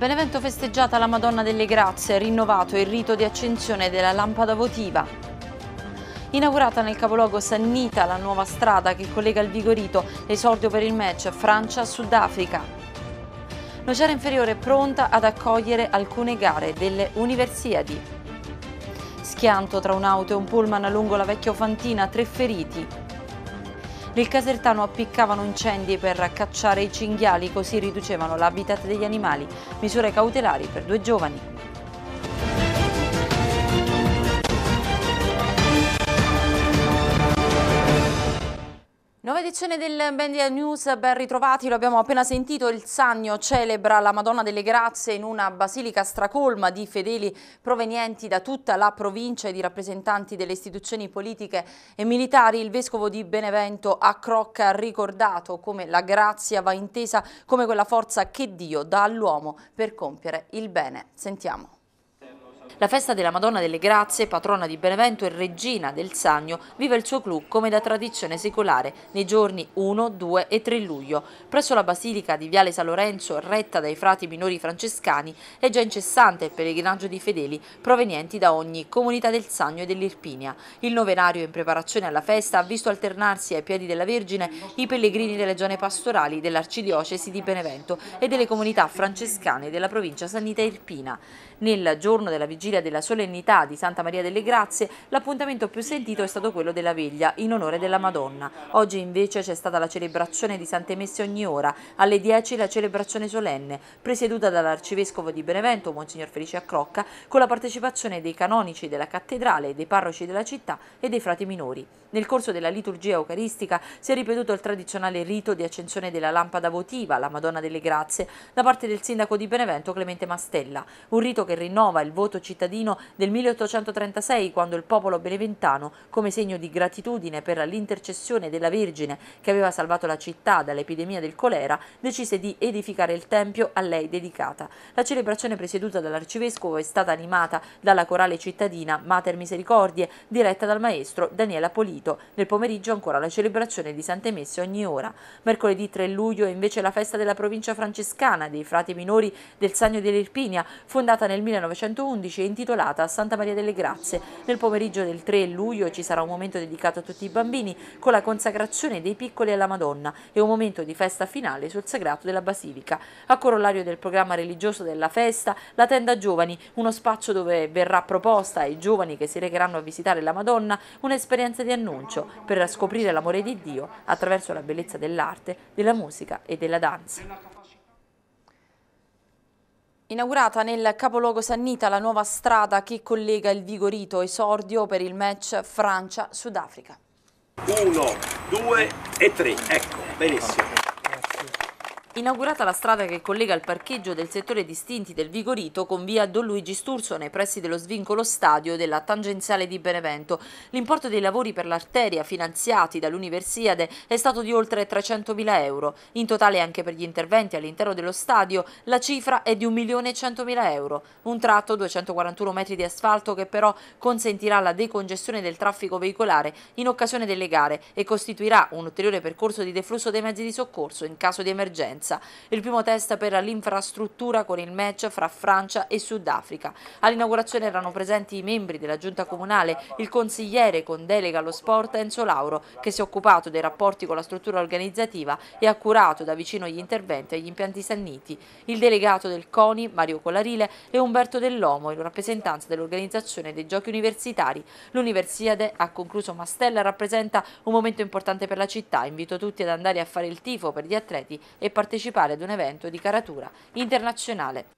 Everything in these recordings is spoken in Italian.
Benevento festeggiata la Madonna delle Grazie, rinnovato il rito di accensione della lampada votiva. Inaugurata nel capoluogo Sannita la nuova strada che collega il Vigorito, esordio per il match Francia-Sudafrica. Nocera Inferiore pronta ad accogliere alcune gare delle Universiadi. Schianto tra un'auto e un pullman lungo la vecchia Fantina, tre feriti. Nel casertano appiccavano incendi per cacciare i cinghiali, così riducevano l'habitat degli animali. Misure cautelari per due giovani. edizione del Bendia News, ben ritrovati, lo abbiamo appena sentito, il Sannio celebra la Madonna delle Grazie in una basilica stracolma di fedeli provenienti da tutta la provincia e di rappresentanti delle istituzioni politiche e militari. Il Vescovo di Benevento a Crocca ha ricordato come la grazia va intesa come quella forza che Dio dà all'uomo per compiere il bene. Sentiamo. La festa della Madonna delle Grazie, patrona di Benevento e regina del Sannio, vive il suo clou come da tradizione secolare nei giorni 1, 2 e 3 luglio. Presso la Basilica di Viale San Lorenzo, retta dai frati minori francescani, è già incessante il pellegrinaggio di fedeli provenienti da ogni comunità del Sannio e dell'Irpinia. Il novenario in preparazione alla festa ha visto alternarsi ai piedi della Vergine i pellegrini delle zone pastorali dell'Arcidiocesi di Benevento e delle comunità francescane della provincia sanita irpina. Nel giorno della vigilia della solennità di Santa Maria delle Grazie, l'appuntamento più sentito è stato quello della veglia in onore della Madonna. Oggi invece c'è stata la celebrazione di Sante Messe ogni ora, alle 10 la celebrazione solenne, presieduta dall'arcivescovo di Benevento, Monsignor Felice Accrocca, con la partecipazione dei canonici della cattedrale, dei parroci della città e dei frati minori. Nel corso della liturgia eucaristica si è ripetuto il tradizionale rito di accensione della lampada votiva, la Madonna delle Grazie, da parte del sindaco di Benevento Clemente Mastella, un rito che che rinnova il voto cittadino del 1836 quando il popolo beneventano, come segno di gratitudine per l'intercessione della Vergine che aveva salvato la città dall'epidemia del colera, decise di edificare il tempio a lei dedicata. La celebrazione presieduta dall'arcivescovo è stata animata dalla corale cittadina Mater Misericordie, diretta dal maestro Daniele Apolito. Nel pomeriggio ancora la celebrazione di Sante Messe ogni ora. Mercoledì 3 luglio è invece la festa della provincia francescana dei frati minori del Sagno dell'Irpinia, fondata nel nel 1911 e intitolata a Santa Maria delle Grazie. Nel pomeriggio del 3 luglio ci sarà un momento dedicato a tutti i bambini con la consacrazione dei piccoli alla Madonna e un momento di festa finale sul sagrato della Basilica. A corollario del programma religioso della festa, la tenda giovani, uno spazio dove verrà proposta ai giovani che si recheranno a visitare la Madonna un'esperienza di annuncio per scoprire l'amore di Dio attraverso la bellezza dell'arte, della musica e della danza. Inaugurata nel capoluogo Sannita la nuova strada che collega il Vigorito esordio per il match Francia-Sudafrica. 1, 2 e 3, ecco, benissimo. Inaugurata la strada che collega il parcheggio del settore distinti del Vigorito con via Don Luigi Sturzo nei pressi dello svincolo stadio della tangenziale di Benevento, l'importo dei lavori per l'arteria finanziati dall'Universiade è stato di oltre 300.000 euro. In totale anche per gli interventi all'interno dello stadio la cifra è di 1.100.000 euro. Un tratto 241 metri di asfalto che però consentirà la decongestione del traffico veicolare in occasione delle gare e costituirà un ulteriore percorso di deflusso dei mezzi di soccorso in caso di emergenza presenza. Il primo test per l'infrastruttura con il match fra Francia e Sudafrica. All'inaugurazione erano presenti i membri della giunta comunale, il consigliere con delega allo sport Enzo Lauro, che si è occupato dei rapporti con la struttura organizzativa e ha curato da vicino gli interventi agli impianti sanniti, il delegato del CONI Mario Colarile e Umberto Dell'Omo in rappresentanza dell'organizzazione dei giochi universitari. L'Universiade, ha concluso Mastella, rappresenta un momento importante per la città. Invito tutti ad andare a fare il tifo per gli atleti e partecipare partecipare ad un evento di caratura internazionale.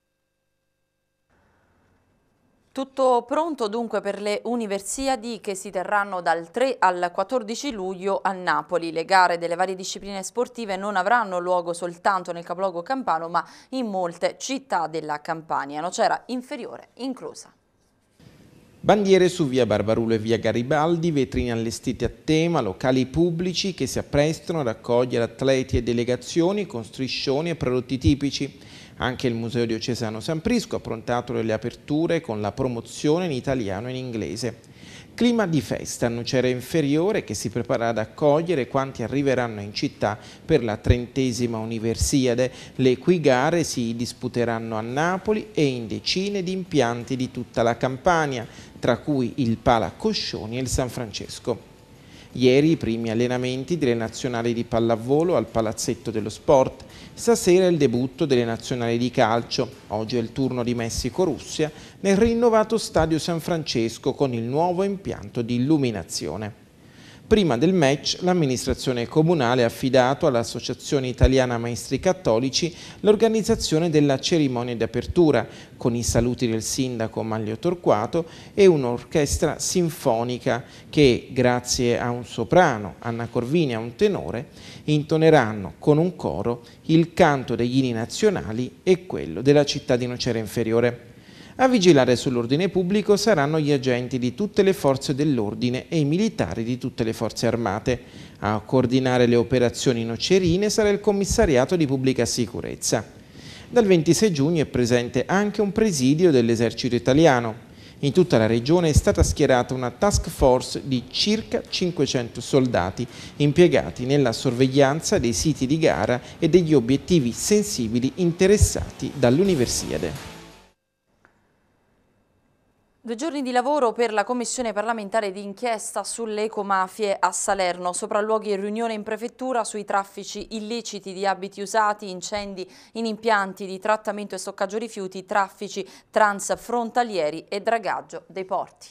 Tutto pronto dunque per le Universiadi che si terranno dal 3 al 14 luglio a Napoli. Le gare delle varie discipline sportive non avranno luogo soltanto nel capoluogo campano ma in molte città della Campania, Nocera inferiore inclusa. Bandiere su via Barbarulo e via Garibaldi, vetrine allestite a tema, locali pubblici che si apprestano ad accogliere atleti e delegazioni con striscioni e prodotti tipici. Anche il Museo Diocesano San Prisco ha prontato delle aperture con la promozione in italiano e in inglese. Clima di festa, Nucera Inferiore che si prepara ad accogliere quanti arriveranno in città per la trentesima Universiade, le cui gare si disputeranno a Napoli e in decine di impianti di tutta la Campania tra cui il Pala Coscioni e il San Francesco. Ieri i primi allenamenti delle nazionali di pallavolo al Palazzetto dello Sport, stasera il debutto delle nazionali di calcio, oggi è il turno di Messico-Russia, nel rinnovato stadio San Francesco con il nuovo impianto di illuminazione. Prima del match l'amministrazione comunale ha affidato all'Associazione Italiana Maestri Cattolici l'organizzazione della cerimonia di apertura con i saluti del sindaco Maglio Torquato e un'orchestra sinfonica che grazie a un soprano, Anna Corvini e a un tenore intoneranno con un coro il canto degli inni nazionali e quello della città di Nocera Inferiore. A vigilare sull'ordine pubblico saranno gli agenti di tutte le forze dell'ordine e i militari di tutte le forze armate. A coordinare le operazioni nocerine sarà il commissariato di pubblica sicurezza. Dal 26 giugno è presente anche un presidio dell'esercito italiano. In tutta la regione è stata schierata una task force di circa 500 soldati impiegati nella sorveglianza dei siti di gara e degli obiettivi sensibili interessati dall'Universiade. Due giorni di lavoro per la Commissione parlamentare d'inchiesta sulle ecomafie a Salerno, sopralluoghi e riunione in prefettura sui traffici illeciti di abiti usati, incendi in impianti di trattamento e stoccaggio rifiuti, traffici transfrontalieri e dragaggio dei porti.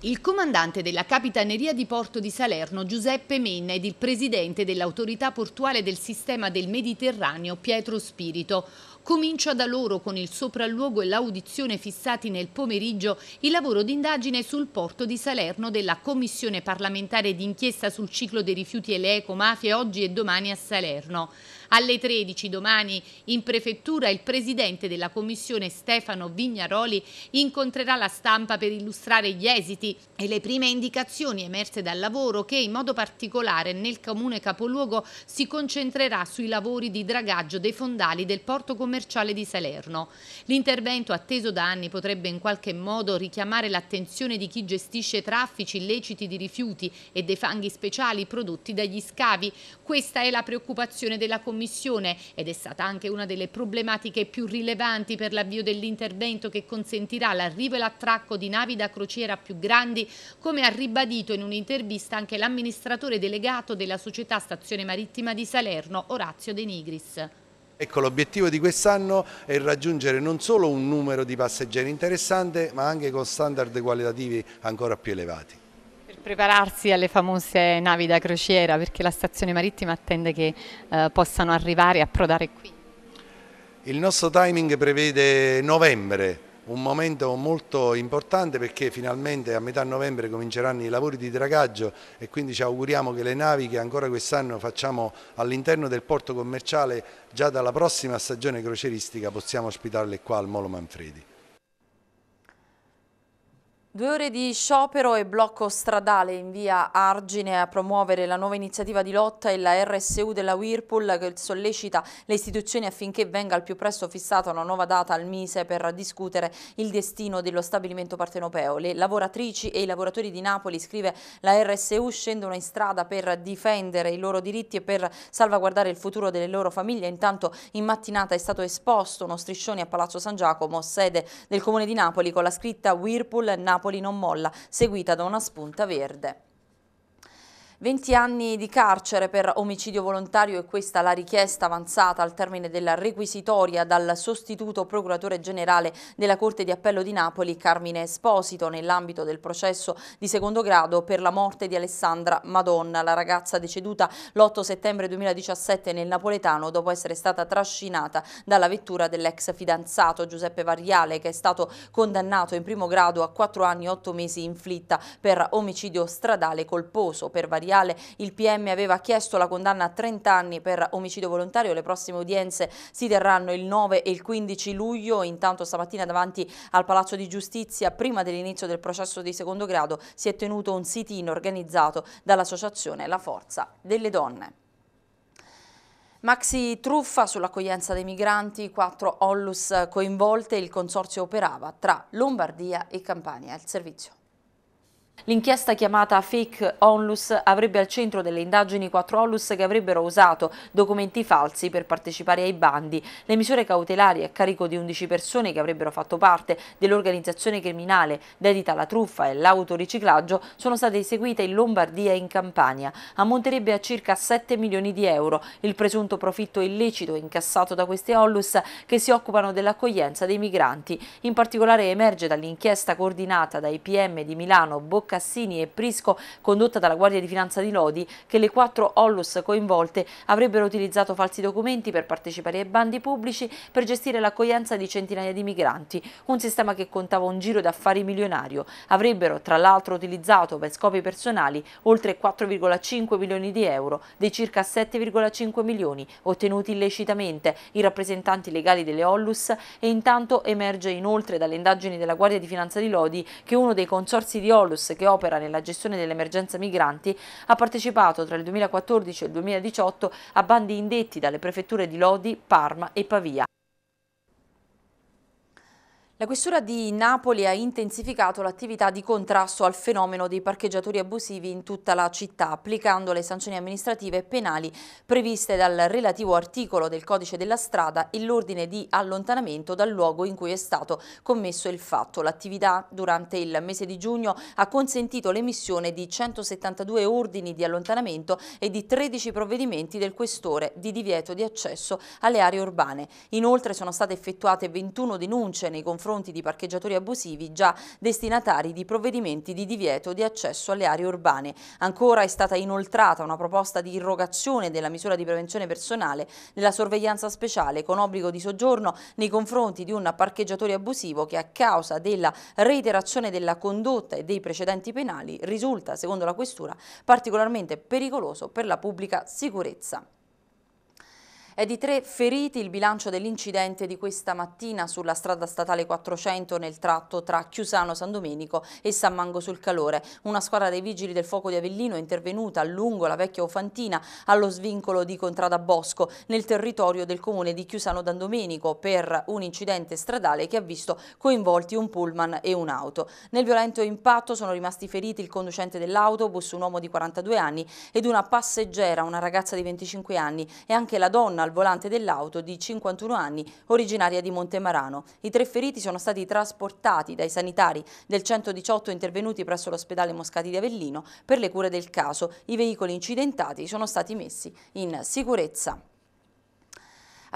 Il comandante della Capitaneria di Porto di Salerno, Giuseppe Menna, ed il presidente dell'autorità portuale del sistema del Mediterraneo, Pietro Spirito, Comincia da loro con il sopralluogo e l'audizione fissati nel pomeriggio il lavoro d'indagine sul porto di Salerno della Commissione parlamentare d'inchiesta sul ciclo dei rifiuti e le ecomafie oggi e domani a Salerno. Alle 13 domani in prefettura il presidente della commissione Stefano Vignaroli incontrerà la stampa per illustrare gli esiti e le prime indicazioni emerse dal lavoro che in modo particolare nel comune capoluogo si concentrerà sui lavori di dragaggio dei fondali del porto commerciale di Salerno. L'intervento atteso da anni potrebbe in qualche modo richiamare l'attenzione di chi gestisce traffici illeciti di rifiuti e dei fanghi speciali prodotti dagli scavi. Questa è la preoccupazione della commissione Commissione ed è stata anche una delle problematiche più rilevanti per l'avvio dell'intervento che consentirà l'arrivo e l'attracco di navi da crociera più grandi, come ha ribadito in un'intervista anche l'amministratore delegato della società Stazione Marittima di Salerno, Orazio De Nigris. Ecco, l'obiettivo di quest'anno è raggiungere non solo un numero di passeggeri interessante, ma anche con standard qualitativi ancora più elevati. Prepararsi alle famose navi da crociera perché la stazione marittima attende che eh, possano arrivare e approdare qui. Il nostro timing prevede novembre, un momento molto importante perché finalmente a metà novembre cominceranno i lavori di dragaggio e quindi ci auguriamo che le navi che ancora quest'anno facciamo all'interno del porto commerciale già dalla prossima stagione croceristica possiamo ospitarle qua al Molo Manfredi. Due ore di sciopero e blocco stradale in via Argine a promuovere la nuova iniziativa di lotta e la RSU della Whirlpool che sollecita le istituzioni affinché venga al più presto fissata una nuova data al Mise per discutere il destino dello stabilimento partenopeo. Le lavoratrici e i lavoratori di Napoli, scrive la RSU, scendono in strada per difendere i loro diritti e per salvaguardare il futuro delle loro famiglie. Intanto in mattinata è stato esposto uno striscione a Palazzo San Giacomo, sede del Comune di Napoli, con la scritta Whirlpool Napoli Napoli non molla, seguita da una spunta verde. 20 anni di carcere per omicidio volontario e questa la richiesta avanzata al termine della requisitoria dal sostituto procuratore generale della Corte di Appello di Napoli Carmine Esposito nell'ambito del processo di secondo grado per la morte di Alessandra Madonna, la ragazza deceduta l'8 settembre 2017 nel Napoletano dopo essere stata trascinata dalla vettura dell'ex fidanzato Giuseppe Variale che è stato condannato in primo grado a 4 anni e 8 mesi inflitta per omicidio stradale colposo per Variale ministeriale il PM aveva chiesto la condanna a 30 anni per omicidio volontario. Le prossime udienze si terranno il 9 e il 15 luglio. Intanto stamattina davanti al Palazzo di Giustizia, prima dell'inizio del processo di secondo grado, si è tenuto un sit-in organizzato dall'associazione La Forza delle Donne. Maxi truffa sull'accoglienza dei migranti, quattro Ollus coinvolte, il consorzio operava tra Lombardia e Campania. Il servizio. L'inchiesta chiamata Fake Onlus avrebbe al centro delle indagini quattro onlus che avrebbero usato documenti falsi per partecipare ai bandi. Le misure cautelari a carico di 11 persone che avrebbero fatto parte dell'organizzazione criminale dedita alla truffa e all'autoriciclaggio sono state eseguite in Lombardia e in Campania. Ammonterebbe a circa 7 milioni di euro il presunto profitto illecito incassato da queste onlus che si occupano dell'accoglienza dei migranti. In particolare emerge dall'inchiesta coordinata dai PM di Milano, Bocca Cassini e Prisco condotta dalla Guardia di Finanza di Lodi che le quattro Ollus coinvolte avrebbero utilizzato falsi documenti per partecipare ai bandi pubblici per gestire l'accoglienza di centinaia di migranti, un sistema che contava un giro d'affari milionario. Avrebbero tra l'altro utilizzato per scopi personali oltre 4,5 milioni di euro dei circa 7,5 milioni ottenuti illecitamente i rappresentanti legali delle Ollus e intanto emerge inoltre dalle indagini della Guardia di Finanza di Lodi che uno dei consorsi di Ollus che opera nella gestione dell'emergenza migranti, ha partecipato tra il 2014 e il 2018 a bandi indetti dalle prefetture di Lodi, Parma e Pavia. La Questura di Napoli ha intensificato l'attività di contrasto al fenomeno dei parcheggiatori abusivi in tutta la città, applicando le sanzioni amministrative e penali previste dal relativo articolo del Codice della strada e l'ordine di allontanamento dal luogo in cui è stato commesso il fatto. L'attività durante il mese di giugno ha consentito l'emissione di 172 ordini di allontanamento e di 13 provvedimenti del Questore di divieto di accesso alle aree urbane. Inoltre sono state effettuate 21 denunce nei confronti confronti di parcheggiatori abusivi già destinatari di provvedimenti di divieto di accesso alle aree urbane. Ancora è stata inoltrata una proposta di irrogazione della misura di prevenzione personale nella sorveglianza speciale con obbligo di soggiorno nei confronti di un parcheggiatore abusivo che a causa della reiterazione della condotta e dei precedenti penali risulta, secondo la Questura, particolarmente pericoloso per la pubblica sicurezza. È di tre feriti il bilancio dell'incidente di questa mattina sulla strada statale 400 nel tratto tra Chiusano San Domenico e San Mango sul Calore. Una squadra dei vigili del fuoco di Avellino è intervenuta lungo la vecchia Ofantina allo svincolo di Contrada Bosco nel territorio del comune di Chiusano Dan Domenico per un incidente stradale che ha visto coinvolti un pullman e un'auto. Nel violento impatto sono rimasti feriti il conducente dell'autobus, un uomo di 42 anni ed una passeggera, una ragazza di 25 anni e anche la donna al volante dell'auto di 51 anni originaria di Montemarano. I tre feriti sono stati trasportati dai sanitari del 118 intervenuti presso l'ospedale Moscati di Avellino per le cure del caso. I veicoli incidentati sono stati messi in sicurezza.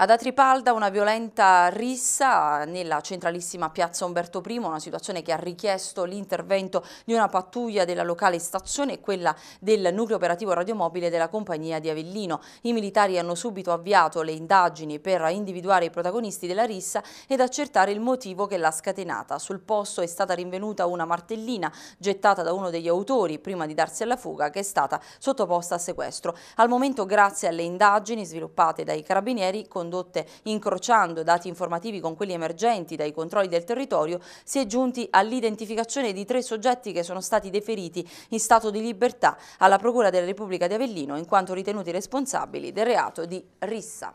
Ad Atripalda una violenta rissa nella centralissima piazza Umberto I, una situazione che ha richiesto l'intervento di una pattuglia della locale stazione e quella del nucleo operativo radiomobile della compagnia di Avellino. I militari hanno subito avviato le indagini per individuare i protagonisti della rissa ed accertare il motivo che l'ha scatenata. Sul posto è stata rinvenuta una martellina gettata da uno degli autori prima di darsi alla fuga che è stata sottoposta a sequestro. Al momento grazie alle indagini sviluppate dai carabinieri con condotte incrociando dati informativi con quelli emergenti dai controlli del territorio, si è giunti all'identificazione di tre soggetti che sono stati deferiti in stato di libertà alla Procura della Repubblica di Avellino in quanto ritenuti responsabili del reato di rissa.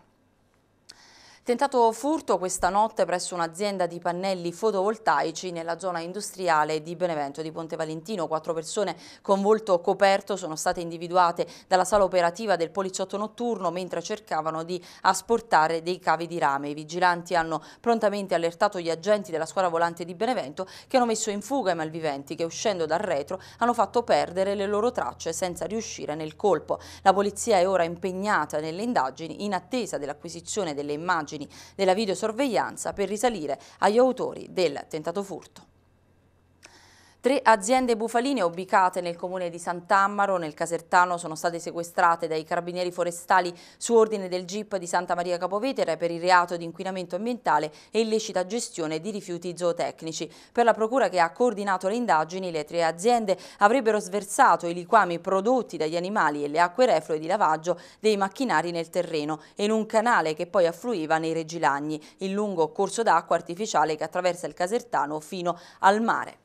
Tentato furto questa notte presso un'azienda di pannelli fotovoltaici nella zona industriale di Benevento di Ponte Valentino. Quattro persone con volto coperto sono state individuate dalla sala operativa del poliziotto notturno mentre cercavano di asportare dei cavi di rame. I vigilanti hanno prontamente allertato gli agenti della squadra volante di Benevento che hanno messo in fuga i malviventi che uscendo dal retro hanno fatto perdere le loro tracce senza riuscire nel colpo. La polizia è ora impegnata nelle indagini in attesa dell'acquisizione delle immagini immagini della videosorveglianza per risalire agli autori del tentato furto. Tre aziende bufaline ubicate nel comune di Sant'Ammaro, nel Casertano, sono state sequestrate dai carabinieri forestali su ordine del GIP di Santa Maria Capovetera per il reato di inquinamento ambientale e illecita gestione di rifiuti zootecnici. Per la procura che ha coordinato le indagini, le tre aziende avrebbero sversato i liquami prodotti dagli animali e le acque reflue di lavaggio dei macchinari nel terreno e in un canale che poi affluiva nei Regilagni, il lungo corso d'acqua artificiale che attraversa il Casertano fino al mare.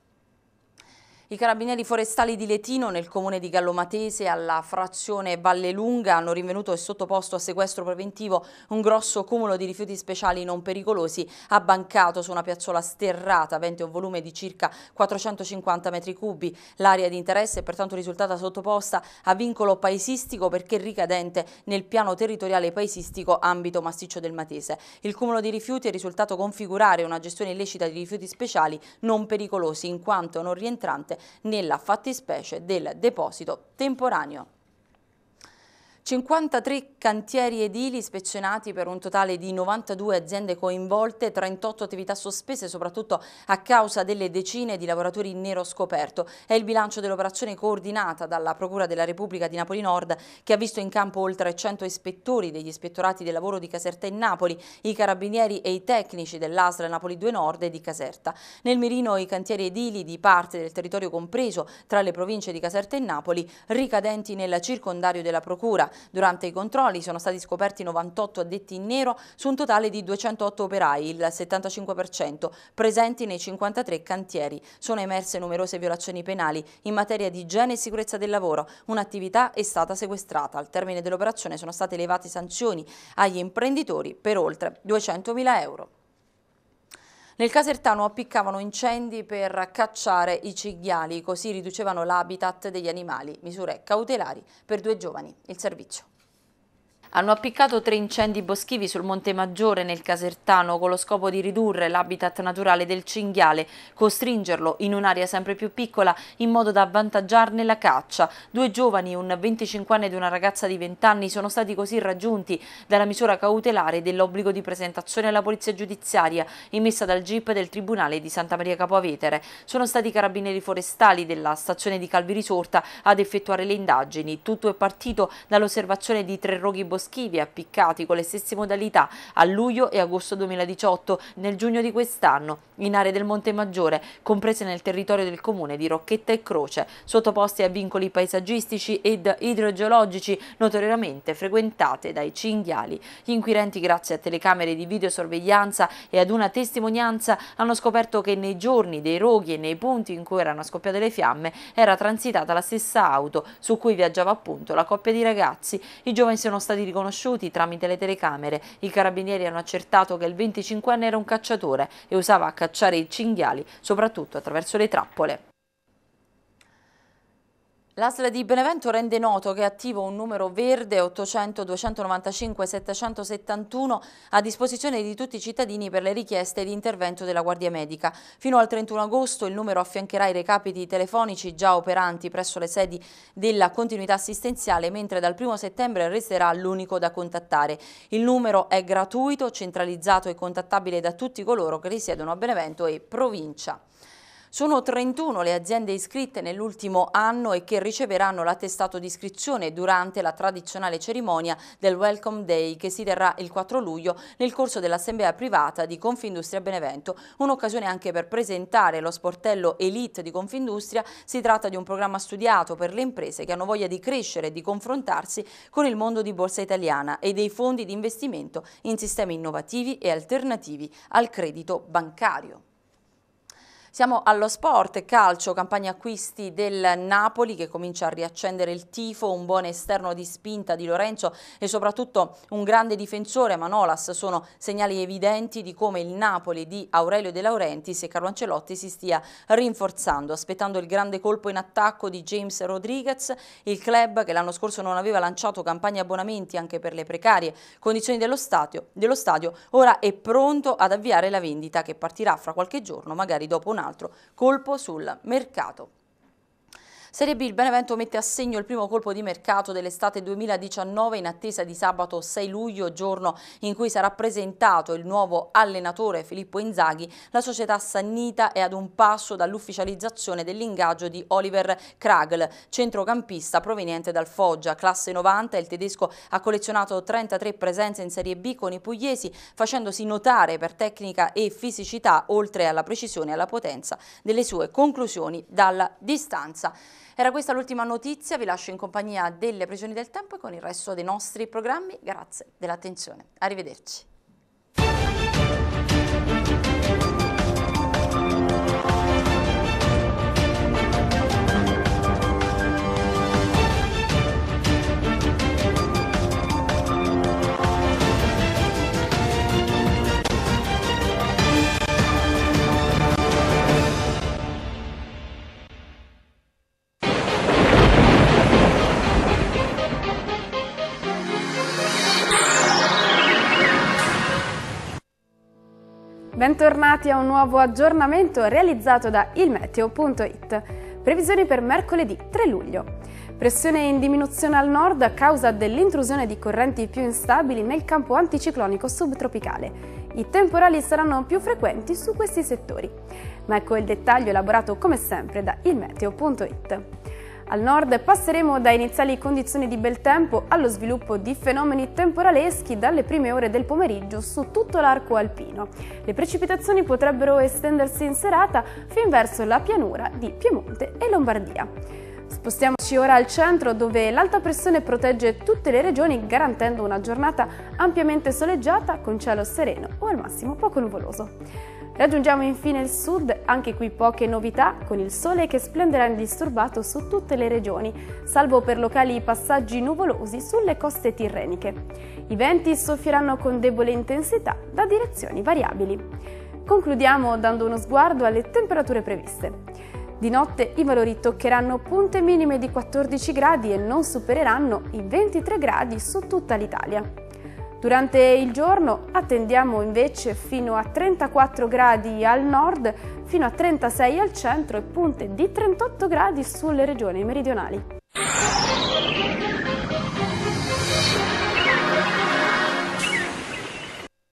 I carabinieri forestali di Letino nel comune di Gallomatese alla frazione Vallelunga hanno rinvenuto e sottoposto a sequestro preventivo un grosso cumulo di rifiuti speciali non pericolosi abbancato su una piazzola sterrata avente un volume di circa 450 metri cubi. L'area di interesse è pertanto risultata sottoposta a vincolo paesistico perché ricadente nel piano territoriale paesistico ambito massiccio del Matese. Il cumulo di rifiuti è risultato configurare una gestione illecita di rifiuti speciali non pericolosi in quanto non rientrante nella fattispecie del deposito temporaneo. 53 cantieri edili ispezionati per un totale di 92 aziende coinvolte, 38 attività sospese soprattutto a causa delle decine di lavoratori in nero scoperto. È il bilancio dell'operazione coordinata dalla Procura della Repubblica di Napoli Nord che ha visto in campo oltre 100 ispettori degli ispettorati del lavoro di Caserta e Napoli, i carabinieri e i tecnici dell'ASL Napoli 2 Nord e di Caserta. Nel mirino i cantieri edili di parte del territorio compreso tra le province di Caserta e Napoli ricadenti nel circondario della Procura. Durante i controlli sono stati scoperti 98 addetti in nero su un totale di 208 operai, il 75%, presenti nei 53 cantieri. Sono emerse numerose violazioni penali in materia di igiene e sicurezza del lavoro. Un'attività è stata sequestrata. Al termine dell'operazione sono state elevate sanzioni agli imprenditori per oltre 200.000 euro. Nel casertano appiccavano incendi per cacciare i cinghiali, così riducevano l'habitat degli animali. Misure cautelari per due giovani. Il servizio hanno appiccato tre incendi boschivi sul Monte Maggiore nel Casertano con lo scopo di ridurre l'habitat naturale del cinghiale, costringerlo in un'area sempre più piccola in modo da avvantaggiarne la caccia. Due giovani, un 25enne ed una ragazza di 20 anni, sono stati così raggiunti dalla misura cautelare dell'obbligo di presentazione alla polizia giudiziaria emessa dal GIP del Tribunale di Santa Maria Capovetere. Sono stati i carabinieri forestali della stazione di Calvi Risorta ad effettuare le indagini. Tutto è partito dall'osservazione di tre roghi boschivi schivi appiccati con le stesse modalità a luglio e agosto 2018 nel giugno di quest'anno in aree del Monte Maggiore, comprese nel territorio del comune di Rocchetta e Croce, sottoposti a vincoli paesaggistici ed idrogeologici notoriamente frequentate dai cinghiali. Gli inquirenti grazie a telecamere di videosorveglianza e ad una testimonianza hanno scoperto che nei giorni dei roghi e nei punti in cui erano scoppiate le fiamme era transitata la stessa auto su cui viaggiava appunto la coppia di ragazzi. I giovani sono stati riconosciuti tramite le telecamere. I carabinieri hanno accertato che il 25enne era un cacciatore e usava a cacciare i cinghiali, soprattutto attraverso le trappole. L'ASL di Benevento rende noto che è attivo un numero verde 800 295 771 a disposizione di tutti i cittadini per le richieste di intervento della Guardia Medica. Fino al 31 agosto il numero affiancherà i recapiti telefonici già operanti presso le sedi della continuità assistenziale, mentre dal 1 settembre resterà l'unico da contattare. Il numero è gratuito, centralizzato e contattabile da tutti coloro che risiedono a Benevento e provincia. Sono 31 le aziende iscritte nell'ultimo anno e che riceveranno l'attestato di iscrizione durante la tradizionale cerimonia del Welcome Day che si terrà il 4 luglio nel corso dell'assemblea privata di Confindustria Benevento. Un'occasione anche per presentare lo sportello Elite di Confindustria. Si tratta di un programma studiato per le imprese che hanno voglia di crescere e di confrontarsi con il mondo di borsa italiana e dei fondi di investimento in sistemi innovativi e alternativi al credito bancario. Siamo allo sport, calcio, campagna acquisti del Napoli che comincia a riaccendere il tifo, un buon esterno di spinta di Lorenzo e soprattutto un grande difensore Manolas sono segnali evidenti di come il Napoli di Aurelio De Laurenti e Carlo Ancelotti si stia rinforzando, aspettando il grande colpo in attacco di James Rodriguez, il club che l'anno scorso non aveva lanciato campagne abbonamenti anche per le precarie condizioni dello stadio, dello stadio ora è pronto ad avviare la vendita che partirà fra qualche giorno, magari dopo un anno altro colpo sul mercato. Serie B, il Benevento mette a segno il primo colpo di mercato dell'estate 2019 in attesa di sabato 6 luglio, giorno in cui sarà presentato il nuovo allenatore Filippo Inzaghi. La società Sannita è ad un passo dall'ufficializzazione dell'ingaggio di Oliver Kragl, centrocampista proveniente dal Foggia. Classe 90, il tedesco ha collezionato 33 presenze in Serie B con i pugliesi, facendosi notare per tecnica e fisicità, oltre alla precisione e alla potenza delle sue conclusioni dalla distanza. Era questa l'ultima notizia, vi lascio in compagnia delle previsioni del tempo e con il resto dei nostri programmi. Grazie dell'attenzione. Arrivederci. Bentornati a un nuovo aggiornamento realizzato da ilmeteo.it. Previsioni per mercoledì 3 luglio. Pressione in diminuzione al nord a causa dell'intrusione di correnti più instabili nel campo anticiclonico subtropicale. I temporali saranno più frequenti su questi settori. Ma ecco il dettaglio elaborato come sempre da ilmeteo.it. Al nord passeremo da iniziali condizioni di bel tempo allo sviluppo di fenomeni temporaleschi dalle prime ore del pomeriggio su tutto l'arco alpino. Le precipitazioni potrebbero estendersi in serata fin verso la pianura di Piemonte e Lombardia. Spostiamoci ora al centro dove l'alta pressione protegge tutte le regioni garantendo una giornata ampiamente soleggiata con cielo sereno o al massimo poco nuvoloso. Raggiungiamo infine il sud, anche qui poche novità, con il sole che splenderà indisturbato su tutte le regioni, salvo per locali passaggi nuvolosi sulle coste tirreniche. I venti soffieranno con debole intensità da direzioni variabili. Concludiamo dando uno sguardo alle temperature previste. Di notte i valori toccheranno punte minime di 14 gradi e non supereranno i 23 gradi su tutta l'Italia. Durante il giorno attendiamo invece fino a 34 gradi al nord, fino a 36 al centro e punte di 38 gradi sulle regioni meridionali.